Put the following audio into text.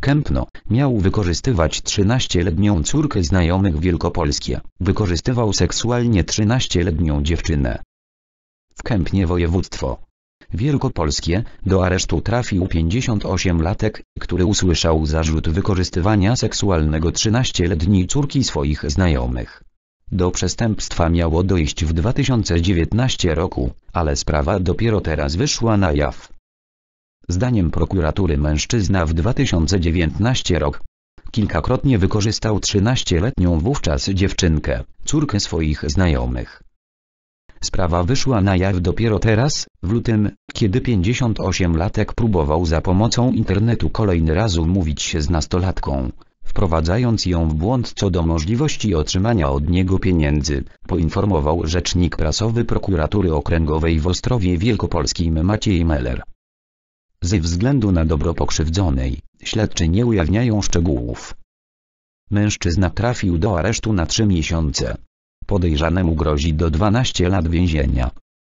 Kępno, miał wykorzystywać 13-letnią córkę znajomych Wielkopolskie, wykorzystywał seksualnie 13-letnią dziewczynę. W Kępnie województwo wielkopolskie, do aresztu trafił 58-latek, który usłyszał zarzut wykorzystywania seksualnego 13-letniej córki swoich znajomych. Do przestępstwa miało dojść w 2019 roku, ale sprawa dopiero teraz wyszła na jaw. Zdaniem prokuratury mężczyzna w 2019 rok kilkakrotnie wykorzystał 13-letnią wówczas dziewczynkę, córkę swoich znajomych. Sprawa wyszła na jaw dopiero teraz, w lutym, kiedy 58-latek próbował za pomocą internetu kolejny raz umówić się z nastolatką, wprowadzając ją w błąd co do możliwości otrzymania od niego pieniędzy, poinformował rzecznik prasowy prokuratury okręgowej w Ostrowie Wielkopolskim Maciej Meller. Ze względu na dobro pokrzywdzonej, śledczy nie ujawniają szczegółów. Mężczyzna trafił do aresztu na 3 miesiące. Podejrzanemu grozi do 12 lat więzienia.